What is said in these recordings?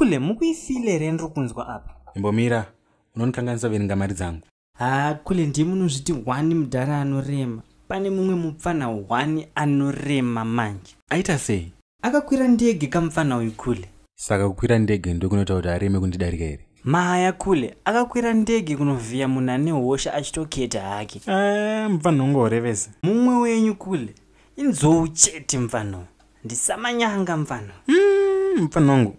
kule mukuifile rendiri kunzwa apa imbomira unondikanganisa verenga mari dzangu haa kule ndiye munhu zviti hwani mudhara anorema pane mumwe mupfana hwani anorema manje aita sei akakwira ndege kamupfana uyu kule saka kukwira ndege ndokunoita kuti areme kundidarika here mahaya kule akakwira ndege kunovhiya munhu ane hosha achitoketa hake mupfana ungaurevesa mumwe wenyu kule inzou chete mupfanowu ndisamanyanga mupfanowu hmm, mupfana wangu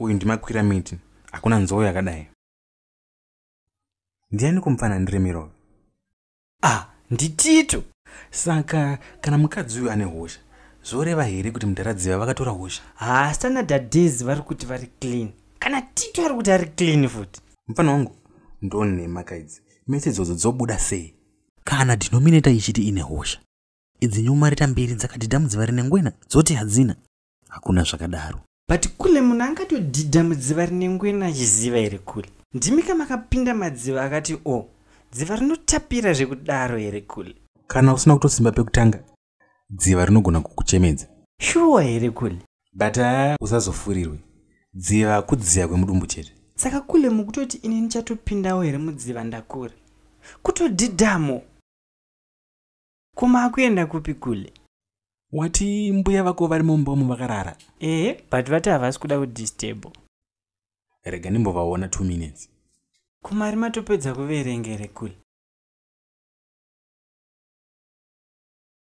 uyu ndimakwira miti hakuna nzou yakadai ndiani kumufana ndiremirove ah nditito saka kana mukadzi uyu ane hosha zvoreva here kuti mutaradziva vakatora hosha haasana ah, dades vari kuti vari clean kana tito ari kuti ari clean futi mufana wangu ndonhema kaidzi mese idzodzo dzobuda sei kana dinominata ichiti ine hosha idzi nyumarita mbiri dzakati dhamudziva rine ngwena dzoti hadzina hakuna zvakadaro but kule munhu angatodhidha mudziva rine ngwena achiziva here kule ndimika makapinda madziva akati o oh, dziva rinotapira zvekudaro here kule kana usina kutosimba pekutanga dziva rinogona kukuchemedza shuwa here kule but haa ah, usazofurirwe dziva kudziya kwemudumbu chete saka kule mukutoti ini ndichatopindawo here mudziva ndakura kutodhidhamo kumaakuenda kupi kule wati mbuya vako vari mumbomo vakarara ehe but vati havasi kuda kudisturbe rega nimbovaona two minutes kumari matopedza kuverengerekuli